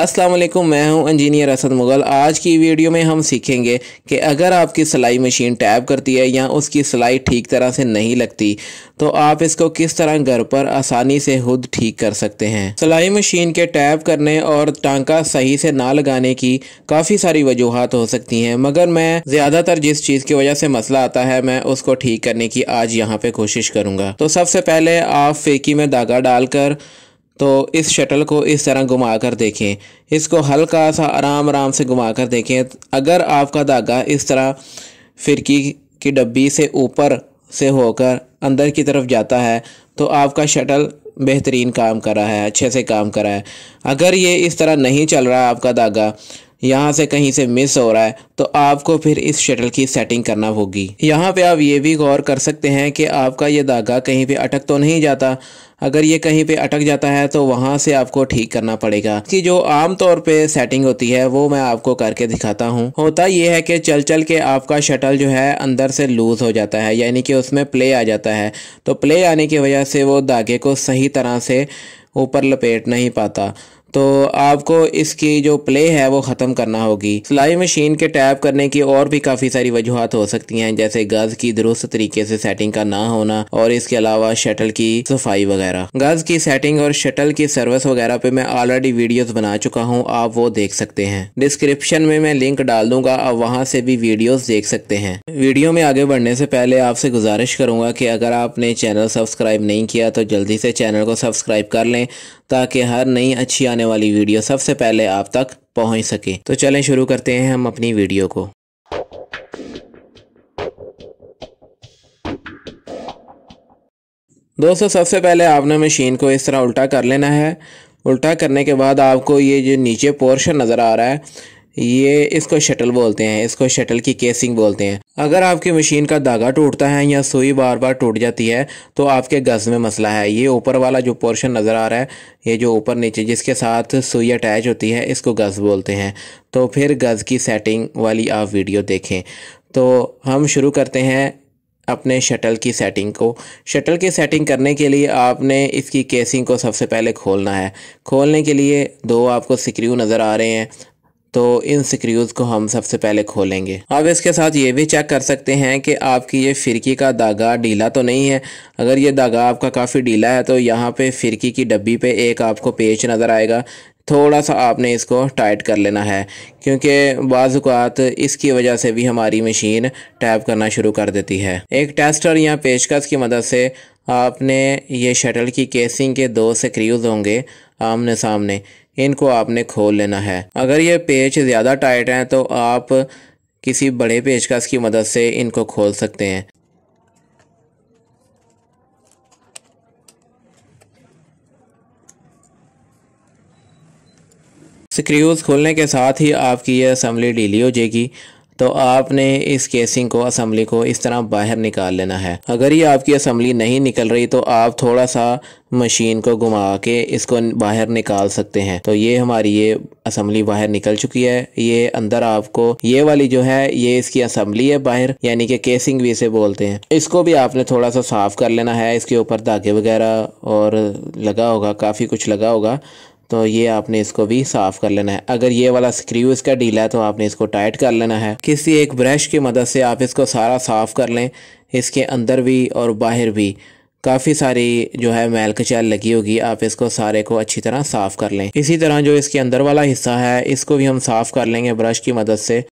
अस्सलाम वालेकुम मैं हूं इंजीनियर असद मुगल आज की वीडियो में हम सीखेंगे कि अगर आपकी सिलाई मशीन टैप करती है या उसकी सिलाई ठीक तरह से नहीं लगती तो आप इसको किस तरह घर पर आसानी से खुद ठीक कर सकते हैं सिलाई मशीन के टैप करने और टांका सही से ना लगाने की काफ़ी सारी वजूहत हो सकती हैं मगर मैं ज़्यादातर जिस चीज़ की वजह से मसला आता है मैं उसको ठीक करने की आज यहाँ पर कोशिश करूँगा तो सबसे पहले आप फेकी में धागा डालकर तो इस शटल को इस तरह घुमा कर देखें इसको हल्का सा आराम आराम से घुमा कर देखें अगर आपका धागा इस तरह फिरकी की डब्बी से ऊपर से होकर अंदर की तरफ जाता है तो आपका शटल बेहतरीन काम कर रहा है अच्छे से काम कर रहा है अगर ये इस तरह नहीं चल रहा आपका धागा यहाँ से कहीं से मिस हो रहा है तो आपको फिर इस शटल की सेटिंग करना होगी यहाँ पे आप ये भी गौर कर सकते हैं कि आपका ये धागा कहीं पे अटक तो नहीं जाता अगर ये कहीं पे अटक जाता है तो वहाँ से आपको ठीक करना पड़ेगा कि जो आम तौर पे सेटिंग होती है वो मैं आपको करके दिखाता हूँ होता ये है कि चल चल के आपका शटल जो है अंदर से लूज़ हो जाता है यानी कि उसमें प्ले आ जाता है तो प्ले आने की वजह से वो धागे को सही तरह से ऊपर लपेट नहीं पाता तो आपको इसकी जो प्ले है वो ख़त्म करना होगी सिलाई मशीन के टैप करने की और भी काफ़ी सारी वजूहत हो सकती हैं जैसे गज़ की दुरुस्त तरीके से सेटिंग का ना होना और इसके अलावा शटल की सफाई वगैरह गज़ की सेटिंग और शटल की सर्विस वगैरह पे मैं ऑलरेडी वीडियोस बना चुका हूँ आप वो देख सकते हैं डिस्क्रिप्शन में मैं लिंक डाल दूंगा आप वहाँ से भी वीडियोज देख सकते हैं वीडियो में आगे बढ़ने से पहले आपसे गुजारिश करूँगा कि अगर आपने चैनल सब्सक्राइब नहीं किया तो जल्दी से चैनल को सब्सक्राइब कर लें ताकि हर नई अच्छी आने आने वाली वीडियो सबसे पहले आप तक पहुंच सके तो चलें शुरू करते हैं हम अपनी वीडियो को दोस्तों सबसे पहले आपने मशीन को इस तरह उल्टा कर लेना है उल्टा करने के बाद आपको ये जो नीचे पोर्शन नज़र आ रहा है ये इसको शटल बोलते हैं इसको शटल की केसिंग बोलते हैं अगर आपकी मशीन का धागा टूटता है या सुई बार बार टूट जाती है तो आपके गज में मसला है ये ऊपर वाला जो पोर्शन नज़र आ रहा है ये जो ऊपर नीचे जिसके साथ सुई अटैच होती है इसको गज बोलते हैं तो फिर गज की सेटिंग वाली आप वीडियो देखें तो हम शुरू करते हैं अपने शटल की सेटिंग को शटल की सेटिंग करने के लिए आपने इसकी केसिंग को सबसे पहले खोलना है खोलने के लिए दो आपको स्क्रू नज़र आ रहे हैं तो इन स्क्रूज़ को हम सबसे पहले खोलेंगे अब इसके साथ ये भी चेक कर सकते हैं कि आपकी ये फ़िरकी का धागा ढीला तो नहीं है अगर ये धागा आपका काफ़ी ढीला है तो यहाँ पे फ़िरकी की डब्बी पे एक आपको पेच नज़र आएगा थोड़ा सा आपने इसको टाइट कर लेना है क्योंकि बाज़ात इसकी वजह से भी हमारी मशीन टैप करना शुरू कर देती है एक टेस्टर या पेशकश की मदद से आपने ये शटल की केसिंग के दो स्क्रूज़ होंगे आमने सामने इनको आपने खोल लेना है अगर ये पेज ज़्यादा टाइट हैं तो आप किसी बड़े पेचकस की मदद से इनको खोल सकते हैं स्क्रूज़ खोलने के साथ ही आपकी यह असम्बली डीली हो जाएगी तो आपने इस केसिंग को असम्बली को इस तरह बाहर निकाल लेना है अगर ये आपकी असम्बली नहीं निकल रही तो आप थोड़ा सा मशीन को घुमा के इसको बाहर निकाल सकते हैं तो ये हमारी ये असम्बली बाहर निकल चुकी है ये अंदर आपको ये वाली जो है ये इसकी असम्बली है बाहर यानी कि केसिंग भी इसे बोलते हैं इसको भी आपने थोड़ा सा साफ़ कर लेना है इसके ऊपर धागे वगैरह और लगा होगा काफ़ी कुछ लगा होगा तो ये आपने इसको भी साफ़ कर लेना है अगर ये वाला स्क्रू इसका ढीला है तो आपने इसको टाइट कर लेना है किसी एक ब्रश की मदद से आप इसको सारा साफ़ कर लें इसके अंदर भी और बाहर भी काफ़ी सारी जो है मैल कचैल लगी होगी आप इसको सारे को अच्छी तरह साफ़ कर लें इसी तरह जो इसके अंदर वाला हिस्सा है इसको भी हम साफ़ कर लेंगे ब्रश की मदद से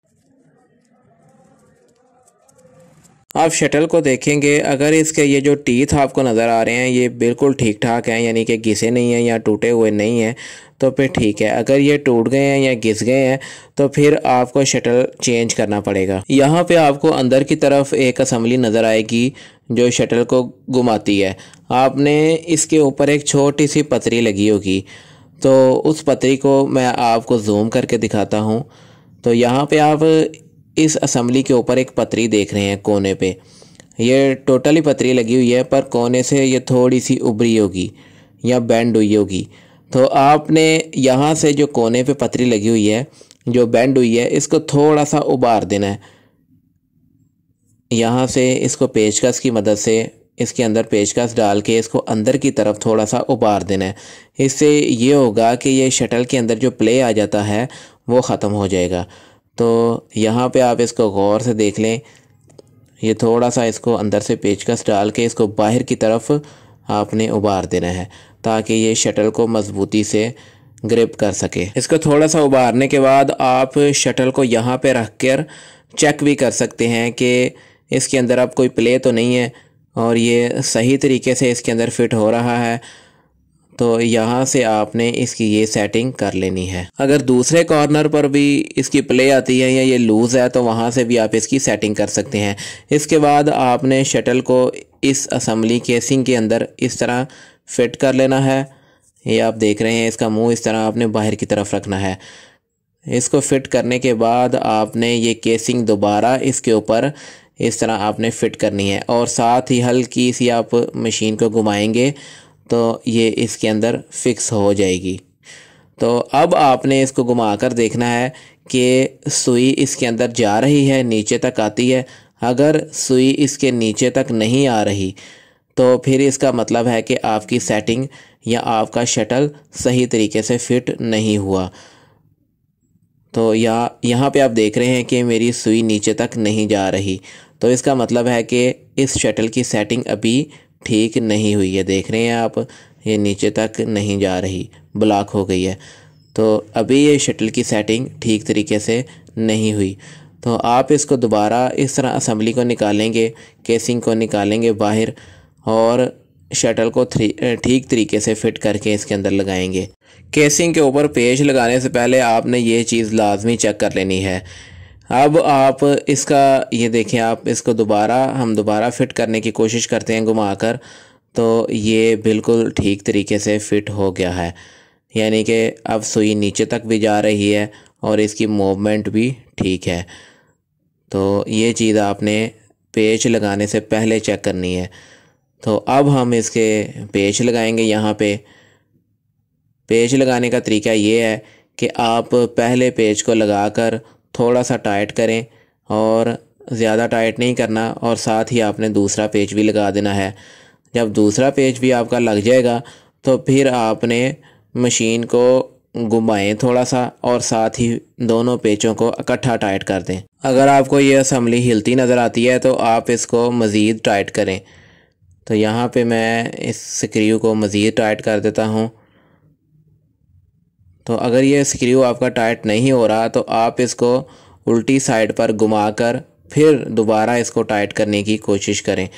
आप शटल को देखेंगे अगर इसके ये जो टीथ आपको नज़र आ रहे हैं ये बिल्कुल ठीक ठाक हैं यानी कि घिसे नहीं हैं या टूटे हुए नहीं हैं तो फिर ठीक है अगर ये टूट गए हैं या घिस गए हैं तो फिर आपको शटल चेंज करना पड़ेगा यहाँ पे आपको अंदर की तरफ एक असम्बली नज़र आएगी जो शटल को घुमाती है आपने इसके ऊपर एक छोटी सी पतरी लगी होगी तो उस पतरी को मैं आपको जूम करके दिखाता हूँ तो यहाँ पे आप इस असम्बली के ऊपर एक पतरी देख रहे हैं कोने पे ये टोटली पतरी लगी हुई है पर कोने से ये थोड़ी सी उभरी होगी या बैंड हुई होगी तो आपने यहाँ से जो कोने पे पतरी लगी हुई है जो बैंड हुई है इसको थोड़ा सा उबार देना है यहाँ से इसको पेचकस की मदद से इसके अंदर पेचकस डाल के इसको अंदर की तरफ थोड़ा सा उबार देना है इससे ये होगा कि ये शटल के अंदर जो प्ले आ जाता है वो ख़त्म हो जाएगा तो यहाँ पे आप इसको गौर से देख लें ये थोड़ा सा इसको अंदर से पेचकस डाल के इसको बाहर की तरफ आपने उबार देना है ताकि ये शटल को मज़बूती से ग्रिप कर सके इसको थोड़ा सा उबारने के बाद आप शटल को यहाँ पे रख कर चेक भी कर सकते हैं कि इसके अंदर अब कोई प्ले तो नहीं है और ये सही तरीके से इसके अंदर फिट हो रहा है तो यहाँ से आपने इसकी ये सेटिंग कर लेनी है अगर दूसरे कॉर्नर पर भी इसकी प्ले आती है या ये लूज़ है तो वहाँ से भी आप इसकी सेटिंग कर सकते हैं इसके बाद आपने शटल को इस असम्बली केसिंग के अंदर इस तरह फिट कर लेना है ये आप देख रहे हैं इसका मुंह इस तरह आपने बाहर की तरफ रखना है इसको फिट करने के बाद आपने ये केसिंग दोबारा इसके ऊपर इस तरह आपने फिट करनी है और साथ ही हल्की सी आप मशीन को घुमाएंगे तो ये इसके अंदर फिक्स हो जाएगी तो अब आपने इसको घुमा कर देखना है कि सुई इसके अंदर जा रही है नीचे तक आती है अगर सुई इसके नीचे तक नहीं आ रही तो फिर इसका मतलब है कि आपकी सेटिंग या आपका शटल सही तरीके से फिट नहीं हुआ तो या यहाँ पे आप देख रहे हैं कि मेरी सुई नीचे तक नहीं जा रही तो इसका मतलब है कि इस शटल की सेटिंग अभी ठीक नहीं हुई है देख रहे हैं आप ये नीचे तक नहीं जा रही ब्लॉक हो गई है तो अभी ये शटल की सेटिंग ठीक तरीके से नहीं हुई तो आप इसको दोबारा इस तरह असम्बली को निकालेंगे केसिंग को निकालेंगे बाहर और शटल को ठीक तरीके से फिट करके इसके अंदर लगाएंगे केसिंग के ऊपर पेज लगाने से पहले आपने ये चीज़ लाजमी चेक कर लेनी है अब आप इसका ये देखें आप इसको दोबारा हम दोबारा फिट करने की कोशिश करते हैं घुमा कर तो ये बिल्कुल ठीक तरीके से फ़िट हो गया है यानी कि अब सुई नीचे तक भी जा रही है और इसकी मूवमेंट भी ठीक है तो ये चीज़ आपने पेच लगाने से पहले चेक करनी है तो अब हम इसके पेच लगाएंगे यहाँ पे पेच लगाने का तरीका ये है कि आप पहले पेच को लगाकर थोड़ा सा टाइट करें और ज़्यादा टाइट नहीं करना और साथ ही आपने दूसरा पेज भी लगा देना है जब दूसरा पेज भी आपका लग जाएगा तो फिर आपने मशीन को घुमाएं थोड़ा सा और साथ ही दोनों पेचों को इकट्ठा टाइट कर दें अगर आपको ये असम्बली हिलती नज़र आती है तो आप इसको मज़ीद टाइट करें तो यहाँ पे मैं इस स्क्रू को मज़ीद टाइट कर देता हूँ तो अगर ये स्क्रू आपका टाइट नहीं हो रहा तो आप इसको उल्टी साइड पर घुमाकर फिर दोबारा इसको टाइट करने की कोशिश करें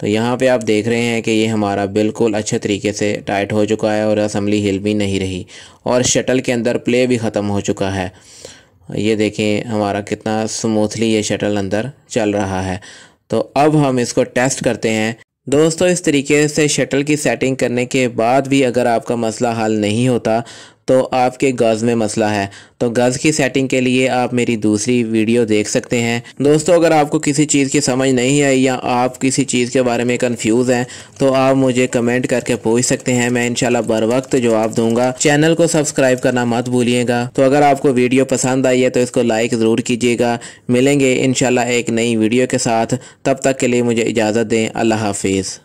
तो यहाँ पे आप देख रहे हैं कि ये हमारा बिल्कुल अच्छे तरीके से टाइट हो चुका है और असम्बली हिल भी नहीं रही और शटल के अंदर प्ले भी ख़त्म हो चुका है ये देखें हमारा कितना स्मूथली ये शटल अंदर चल रहा है तो अब हम इसको टेस्ट करते हैं दोस्तों इस तरीके से शटल की सेटिंग करने के बाद भी अगर आपका मसला हल नहीं होता तो आपके गज़ में मसला है तो गज़ की सेटिंग के लिए आप मेरी दूसरी वीडियो देख सकते हैं दोस्तों अगर आपको किसी चीज़ की समझ नहीं आई या आप किसी चीज़ के बारे में कंफ्यूज हैं तो आप मुझे कमेंट करके पूछ सकते हैं मैं इंशाल्लाह बर वक्त जवाब दूंगा चैनल को सब्सक्राइब करना मत भूलिएगा तो अगर आपको वीडियो पसंद आई है तो इसको लाइक ज़रूर कीजिएगा मिलेंगे इनशाला एक नई वीडियो के साथ तब तक के लिए मुझे इजाज़त दें अल्लाह हाफिज़